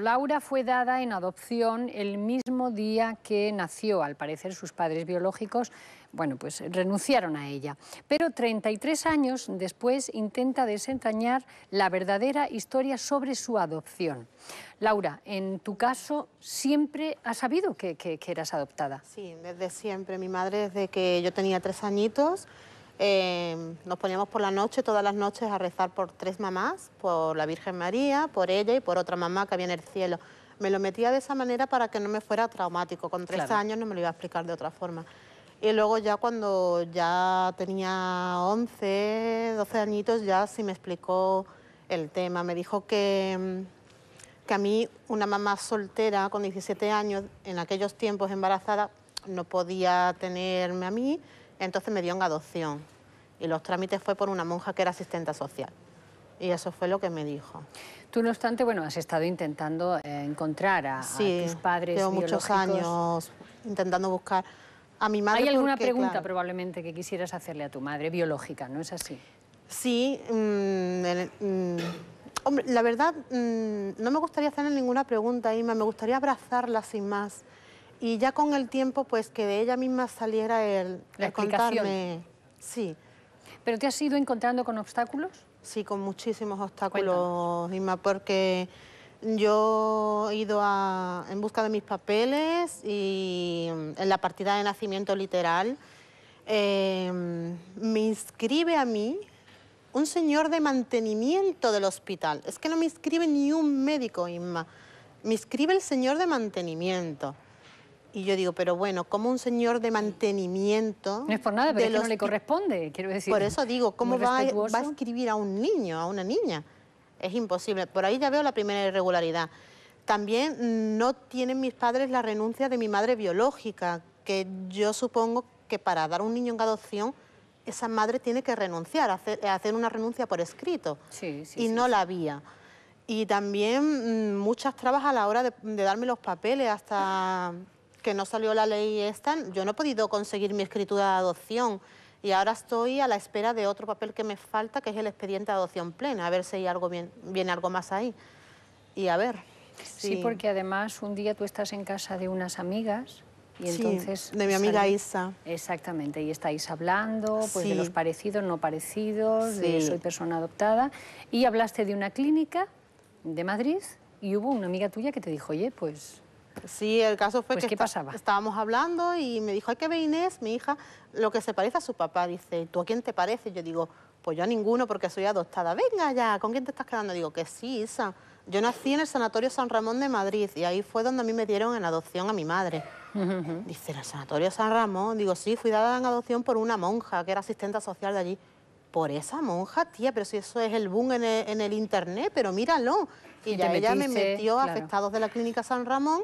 Laura fue dada en adopción el mismo día que nació. Al parecer sus padres biológicos, bueno, pues renunciaron a ella. Pero 33 años después intenta desentrañar la verdadera historia sobre su adopción. Laura, en tu caso, ¿siempre has sabido que, que eras adoptada? Sí, desde siempre. Mi madre, desde que yo tenía tres añitos, Em, nos poníamos por la noche, todas las noches, a rezar por tres mamás, por la Virgen María, por ella y por otra mamá que había en el cielo. Me lo metía de esa manera para que no me fuera traumático. Con tres años no me lo iba a explicar de otra forma. Y luego ya cuando ya tenía 11, 12 añitos, ya sí me explicó el tema. Me dijo que, em, que a mí una mamá soltera con 17 años, en aquellos tiempos embarazada, no podía tenerme a mí, entonces me dio en adopción y los trámites fue por una monja que era asistente social. Y eso fue lo que me dijo. Tú, no obstante, bueno, has estado intentando eh, encontrar a, tus padres llevo muchos años intentando buscar a mi madre. Hay alguna pregunta probablemente que quisieras hacerle a tu madre biológica, ¿no es así? Sí, mm, mm, hombre, la verdad, mm, no me gustaría hacerle ninguna pregunta, y me gustaría abrazarla sin más y ya con el tiempo, pues que de ella misma saliera el, La Sí. ¿Pero te has ido encontrando con obstáculos? Sí, con muchísimos obstáculos, Inma, porque yo he ido en busca de mis papeles y mm, en la partida de nacimiento literal em, me inscribe a mí un señor de mantenimiento del hospital. Es que no me inscribe ni un médico, Inma. Me inscribe el señor de mantenimiento y yo digo, pero bueno, como un señor de mantenimiento... No es por nada, pero no le corresponde, quiero decir. Por eso digo, ¿cómo va, a escribir a un niño, a una niña? Es imposible. Por ahí ya veo la primera irregularidad. También no tienen mis padres la renuncia de mi madre biológica, que yo supongo que para dar un niño en adopción esa madre tiene que renunciar, hacer, una renuncia por escrito. Sí, sí, y no la había. Y también mm, muchas trabas a la hora de darme los papeles, hasta que no salió la ley esta, yo no he podido conseguir mi escritura de adopción y ahora estoy a la espera de otro papel que me falta, que es el expediente de adopción plena, a ver si hay algo viene algo más ahí. Y a ver. Sí. porque además un día tú estás en casa de unas amigas y sí, entonces... de mi amiga Isa. Exactamente, y estáis hablando pues, de los parecidos, no parecidos, de soy persona adoptada, y hablaste de una clínica de Madrid y hubo una amiga tuya que te dijo, oye, pues Sí, el caso fue pues, que estábamos hablando y me dijo, hay que ver Inés, mi hija, lo que se parece a su papá. Dice, ¿tú a quién te pareces? Yo digo, pues yo a ninguno porque soy adoptada. Venga ya, ¿con quién te estás quedando? Digo, que sí, Isa. Yo nací en el Sanatorio San Ramón de Madrid y ahí fue donde a mí me dieron en adopción a mi madre. Dice, ¿en el Sanatorio San Ramón? Digo, sí, fui dada en adopción por una monja que era asistente social de allí. ¿Por esa monja, tía? Pero si eso es el boom en el, internet, pero míralo. Y, ya ella me metió afectados de la Clínica San Ramón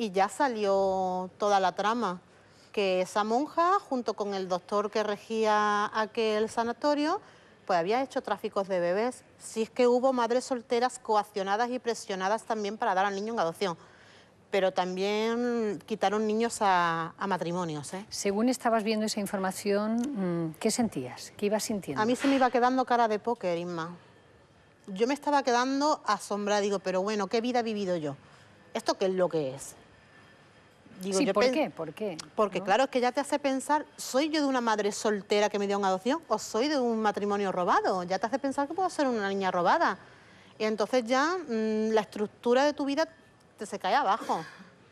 y ya salió toda la trama, que esa monja, junto con el doctor que regía aquel sanatorio, pues había hecho tráficos de bebés. Si es que hubo madres solteras coaccionadas y presionadas también para dar al niño en adopción pero también quitaron niños a, matrimonios. ¿eh? Según estabas viendo esa información, mm, ¿qué sentías? ¿Qué ibas sintiendo? A mí se me iba quedando cara de póker, Inma. Yo me estaba quedando asombrada, digo, pero bueno, ¿qué vida he vivido yo? ¿Esto qué es lo que es? ¿por, qué? Porque claro, es que ya te hace pensar, ¿soy yo de una madre soltera que me dio una adopción o soy de un matrimonio robado? Ya te hace pensar que puedo ser una niña robada. Y entonces ya mm, la estructura de tu vida te se cae abajo.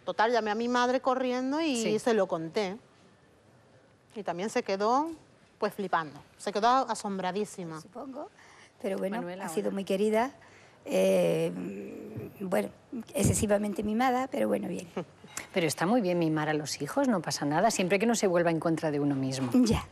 Total, llamé a mi madre corriendo y se lo conté. Y también se quedó pues flipando, se quedó asombradísima. Supongo, pero bueno, ha sido muy querida, eh, mm, bueno, excesivamente mimada, pero bueno, bien. Pero está muy bien mimar a los hijos, no pasa nada, siempre que no se vuelva en contra de uno mismo. Ya.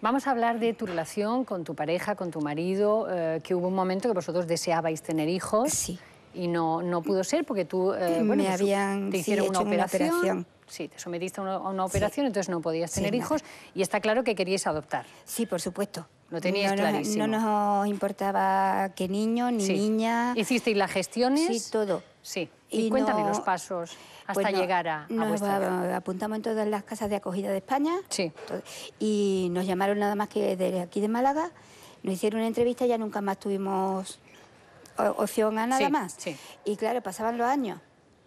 Vamos a hablar de tu relación con tu pareja, con tu marido, eh, que hubo un momento que vosotros deseabais tener hijos. Sí. Y no, no pudo ser porque tú... Eh, Me habían, te hicieron una, operación, Sí, te sometiste a una, operación, entonces no podías tener hijos. Y está claro que querías adoptar. Sí, por supuesto. Lo tenías no, clarísimo. No, nos importaba qué niño, ni niña. ¿Hicisteis las gestiones? Sí, todo. Sí. Y, cuéntame los pasos hasta pues llegar a, nos Apuntamos en todas las casas de acogida de España. Sí. Y nos llamaron nada más que desde aquí de Málaga. Nos hicieron una entrevista y ya nunca más tuvimos opción a nada más. Y claro, pasaban los años.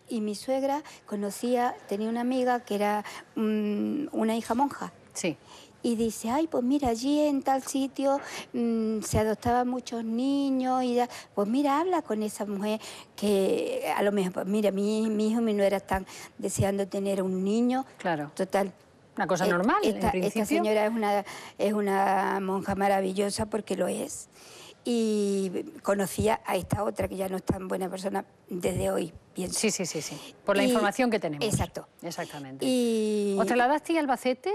Y mi suegra conocía, tenía una amiga que era mm, una hija monja. Sí y dice, ay, pues mira, allí en tal sitio mm, se adoptaban muchos niños y pues mira, habla con esa mujer que a lo mejor, pues mira, mi, hijo y mi nuera están deseando tener un niño. Claro. Total. Una cosa eh, normal, esta, Esta señora es una, es una monja maravillosa porque lo es. Y conocía a esta otra, que ya no es tan buena persona, desde hoy, pienso. Sí, sí, sí, sí. Por la información que tenemos. Exacto. Exactamente. Y... la trasladaste a Albacete?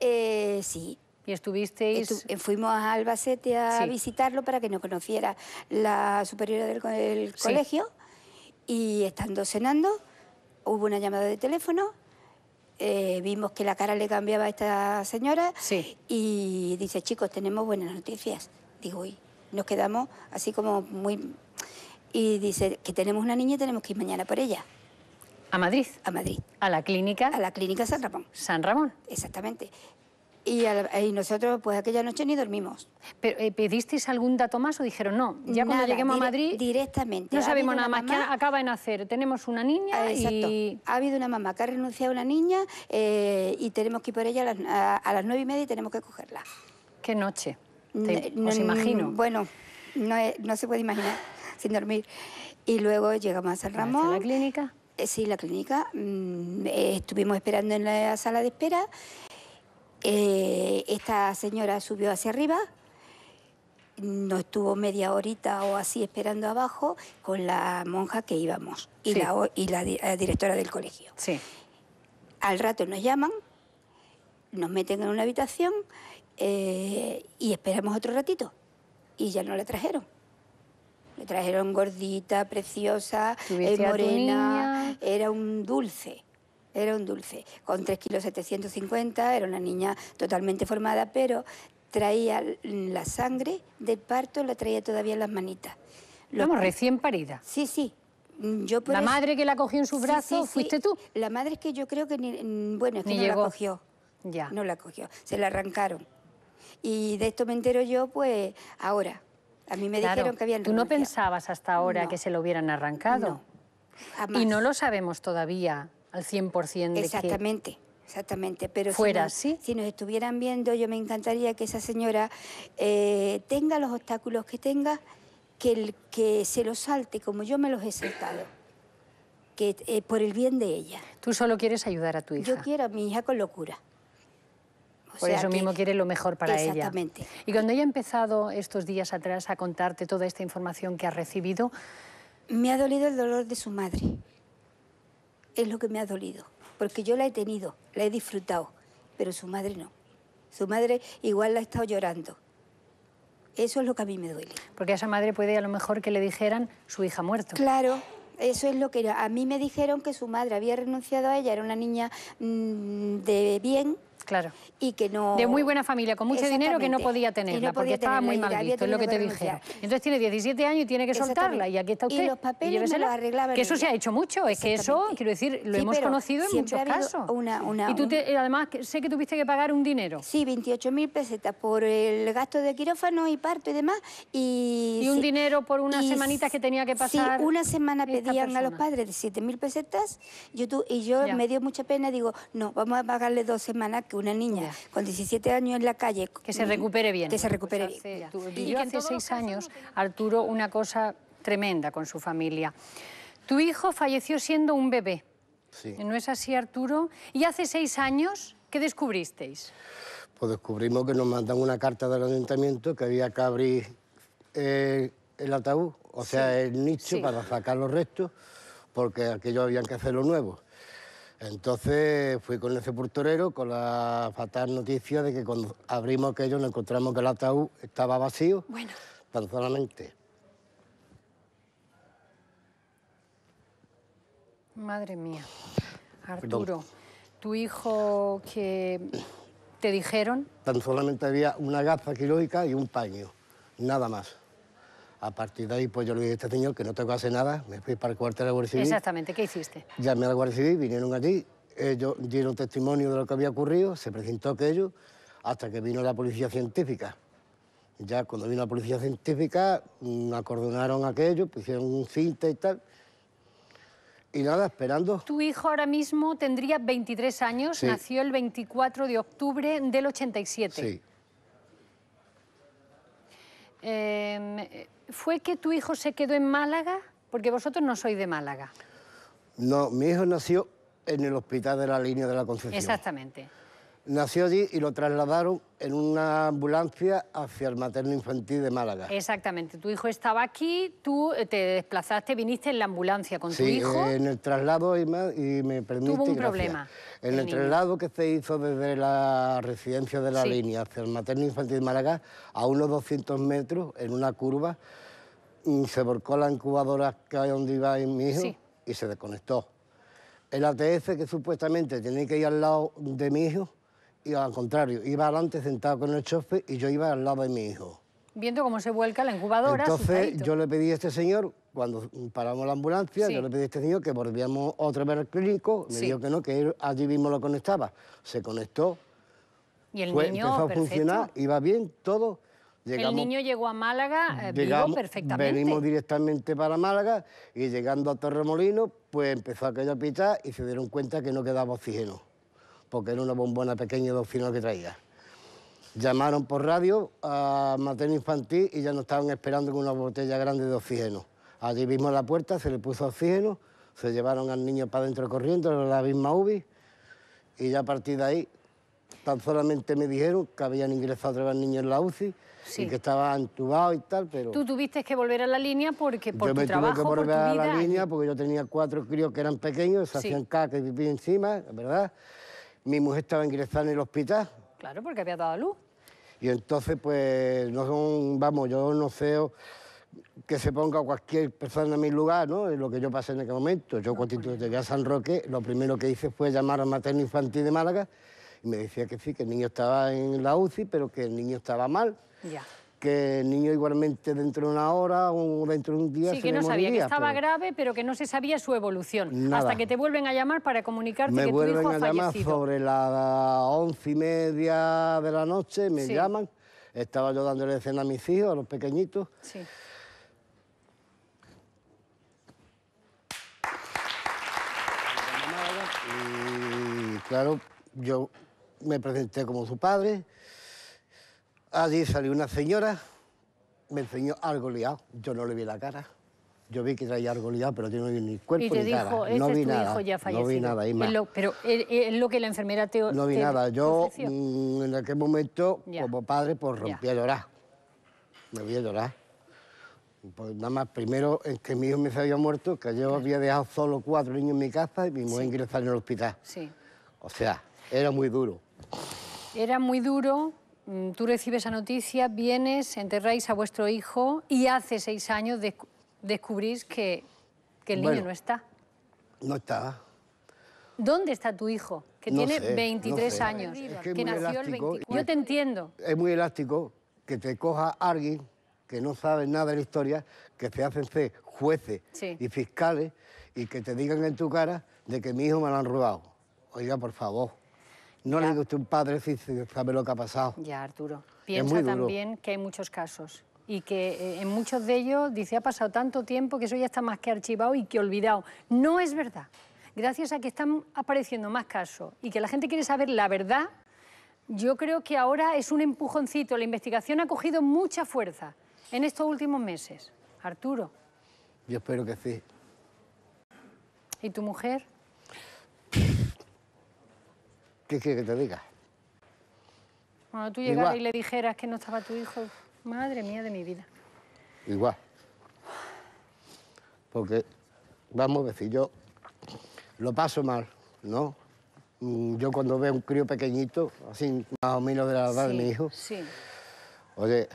Eh, sí. ¿Y estuvisteis...? Eh, fuimos a Albacete a visitarlo para que nos conociera la superiora del, colegio y estando cenando hubo una llamada de teléfono, eh, vimos que la cara le cambiaba a esta señora sí. y dice, chicos, tenemos buenas noticias. Digo, uy, nos quedamos así como muy... Y dice que tenemos una niña y tenemos que ir mañana por ella. ¿A Madrid? A Madrid. ¿A la clínica? A la clínica San Ramón. San Ramón. Exactamente. Y, nosotros, pues aquella noche ni dormimos. ¿Pero eh, pedisteis algún dato más o dijeron no? Ya cuando lleguemos a Madrid. Directamente. No sabemos nada más. que acaba de nacer? Tenemos una niña ah, Y... Ha habido una mamá que ha renunciado a una niña eh, y tenemos que ir por ella a las, nueve y media y tenemos que cogerla. ¿Qué noche? nos os imagino. Bueno, no, no se puede imaginar sin dormir. Y luego llegamos a San Ramón. ¿A la clínica? Eh, sí, la clínica. Mm, eh, estuvimos esperando en la sala de espera. Eh, esta señora subió hacia arriba, no estuvo media horita o así esperando abajo con la monja que íbamos y, la, directora del colegio. Al rato nos llaman, nos meten en una habitación y esperamos otro ratito y ya no la trajeron trajeron gordita, preciosa, eh, morena. Era un dulce. Era un dulce. Con 3 kilos 750, era una niña totalmente formada, pero traía la sangre del parto, la traía todavía en las manitas. Lo Vamos, recién parida. Sí, sí. Yo la madre que la cogió en su brazo brazos, ¿fuiste tú? La madre es que yo creo que mm, bueno, es que no la cogió. Ya. No la cogió, se la arrancaron. Y de esto me entero yo, pues, ahora, a mí me dijeron que habían Tú no pensabas hasta ahora que se lo hubieran arrancado. y no lo sabemos todavía al 100% de Exactamente. Exactamente, pero Fuera, si, nos, si nos estuvieran viendo, yo me encantaría que esa señora eh, tenga los obstáculos que tenga, que, que se los salte como yo me los he saltado, que, eh, por el bien de ella. Tú solo quieres ayudar a tu hija. Yo quiero a mi hija con locura. Por eso mismo quiere lo mejor para ella. Exactamente. Y cuando ella ha empezado estos días atrás a contarte toda esta información que ha recibido... Me ha dolido el dolor de su madre. Es lo que me ha dolido. Porque yo la he tenido, la he disfrutado, pero su madre no. Su madre igual la ha estado llorando. Eso es lo que a mí me duele. Porque a esa madre puede a lo mejor que le dijeran su hija muerta. Claro, eso es lo que era. A mí me dijeron que su madre había renunciado a ella, era una niña mm, de bien, Claro. Y que no... De muy buena familia, con mucho dinero que no podía tenerla, porque estaba muy mal visto, es lo que te dije. Entonces tiene 17 años y tiene que soltarla, y aquí está usted. Y los papeles lo Que eso se ha hecho mucho, es que eso, quiero decir, lo hemos conocido en muchos casos. y tú además sé que tuviste que pagar un dinero. Sí, 28.000 pesetas por el gasto de quirófano y parto y demás. Y, un dinero por unas semanitas que tenía que pasar. Sí, una semana pedían a los padres de 7.000 pesetas, y yo me dio mucha pena, digo, no, vamos a pagarle dos semanas que una niña con 17 años en la calle... Que se recupere bien. Que se recupere bien. y, hace seis años, Arturo, una cosa tremenda con su familia. Tu hijo falleció siendo un bebé. Sí. ¿No es así, Arturo? ¿Y hace seis años qué descubristeis? Pues descubrimos que nos mandan una carta del ayuntamiento que había que abrir eh, el ataúd, o sea, el nicho para sacar los restos, porque aquello habían que hacerlo nuevo. Entonces fui con el sepulturero con la fatal noticia de que cuando abrimos aquello nos encontramos que el ataúd estaba vacío. Bueno. Tan solamente. Madre mía. Arturo, tu hijo que te dijeron. Tan solamente había una gafa quirúrgica y un paño, nada más. A partir de ahí, pues yo le dije a este señor que no tengo que hacer nada, me fui para el cuartel de la Guardia Civil. Exactamente, ¿qué hiciste? Llamé a la Guardia Civil, vinieron allí, ellos dieron testimonio de lo que había ocurrido, se presentó aquello, hasta que vino la policía científica. Ya cuando vino la policía científica, acordonaron aquello, pusieron un cinta y tal. Y nada, esperando. Tu hijo ahora mismo tendría 23 años, nació el 24 de octubre del 87. Sí. Em, eh, ¿Fue que tu hijo se quedó en Málaga? Porque vosotros no sois de Málaga. No, mi hijo nació en el Hospital de la Línea de la Concepción. Exactamente. Nació allí y lo trasladaron en una ambulancia hacia el materno infantil de Málaga. Exactamente. Tu hijo estaba aquí, tú eh, te desplazaste, viniste en la ambulancia con tu hijo. Sí, en el traslado y, me permite. Tuvo un problema. En el, traslado que se hizo desde la residencia de la línea hacia el materno infantil de Málaga, a unos 200 metros, en una curva, mm, se volcó la incubadora que hay donde iba mi hijo y se desconectó. El ATF que supuestamente tenía que ir al lado de mi hijo y al contrario, iba adelante sentado con el chofer y yo iba al lado de mi hijo. Viendo cómo se vuelca la incubadora. Entonces yo le pedí a este señor, cuando paramos la ambulancia, yo le pedí a este señor que volvíamos otra vez al clínico, me dijo que no, que allí mismo lo conectaba. Se conectó. Y el niño empezó a funcionar, iba bien, todo. el niño llegó a Málaga eh, perfectamente. Venimos directamente para Málaga y llegando a Torremolino, pues empezó caer a pitar y se dieron cuenta que no quedaba oxígeno porque era una bombona pequeña de oxígeno que traía. Llamaron por radio a materno infantil y ya nos estaban esperando con una botella grande de oxígeno. Allí vimos la puerta se le puso oxígeno, se llevaron al niño para adentro corriendo, era la misma UBI, y ya a partir de ahí tan solamente me dijeron que habían ingresado otra vez niños en la UCI y que estaban entubado y tal, pero... Tú tuviste que volver a la línea porque por yo me trabajo, tuve que volver a la línea porque yo tenía cuatro críos que eran pequeños, se hacían caca y vivían encima, ¿verdad? mi mujer estaba ingresada en el hospital. Claro, porque había dado a luz. Y entonces, pues, no son, vamos, yo no sé que se ponga cualquier persona en mi lugar, ¿no? lo que yo pasé en aquel momento. Yo, no, ah, cuando llegué a San Roque, lo primero que hice fue llamar a Materno Infantil de Málaga y me decía que sí, que el niño estaba en la UCI, pero que el niño estaba mal. Ya que el niño igualmente dentro de una hora o dentro de un día... Sí, que no sabía que estaba grave, pero que no se sabía su evolución. Hasta que te vuelven a llamar para comunicarte que tu hijo ha fallecido. Me vuelven a sobre las once y media de la noche, me llaman. Estaba yo dándole escena cena a mis hijos, a los pequeñitos. Sí. Y claro, yo me presenté como su padre... Allí salió una señora, me enseñó algo liado. Yo no le vi la cara. Yo vi que traía algo liado, pero no vi ni cuerpo y te ni dijo, cara. no vi Hijo ya fallecido. No vi nada, ahí, pero eh, eh, es lo que la enfermera te No vi nada. Yo mm, en aquel momento, como padre, pues rompí a llorar. Me vi a llorar. Pues nada más, primero es que mi hijo me se había muerto, que yo había dejado solo cuatro niños en mi casa y mi mujer sí. ingresar en el hospital. Sí. O sea, era muy duro. Era muy duro, Mm, tú recibes la noticia, vienes, enterráis a vuestro hijo y hace seis años descubrís que, el niño no está. No está. ¿Dónde está tu hijo? Que tiene 23 años, es que, nació elástico, el Yo te entiendo. Es muy elástico que te coja alguien que no sabe nada de la historia, que te hacen jueces y fiscales y que te digan en tu cara de que mi hijo me lo han robado. Oiga, por favor. No le digo usted un padre si sabe lo que ha pasado. Ya, Arturo. Piensa también que hay muchos casos y que eh, en muchos de ellos dice ha pasado tanto tiempo que eso ya está más que archivado y que olvidado. No es verdad. Gracias a que están apareciendo más casos y que la gente quiere saber la verdad, yo creo que ahora es un empujoncito. La investigación ha cogido mucha fuerza en estos últimos meses. Arturo. Yo espero que sí. ¿Y tu mujer? ¿Qué quieres que te diga? Cuando tú llegaras y le dijeras que no estaba tu hijo, madre mía de mi vida. Igual. Porque, vamos a decir, yo lo paso mal, ¿no? Mm, yo cuando veo un crío pequeñito, así más o menos de la edad de mi hijo, sí. oye,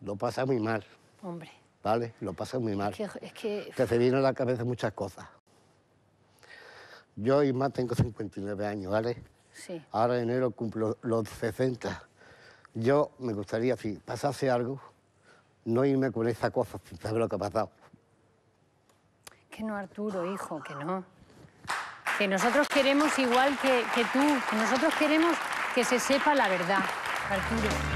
lo pasa muy mal. Hombre. ¿Vale? Lo pasa muy mal. que, es que... Te se vienen a la cabeza muchas cosas. Yo, más tengo 59 años, ¿vale? Sí. Ahora en enero cumplo los 60. Yo me gustaría, si pasase algo, no irme con esa cosa sin saber lo que ha pasado. Que no, Arturo, hijo, que no. Que nosotros queremos igual que, que tú, nosotros queremos que se sepa la verdad, Arturo.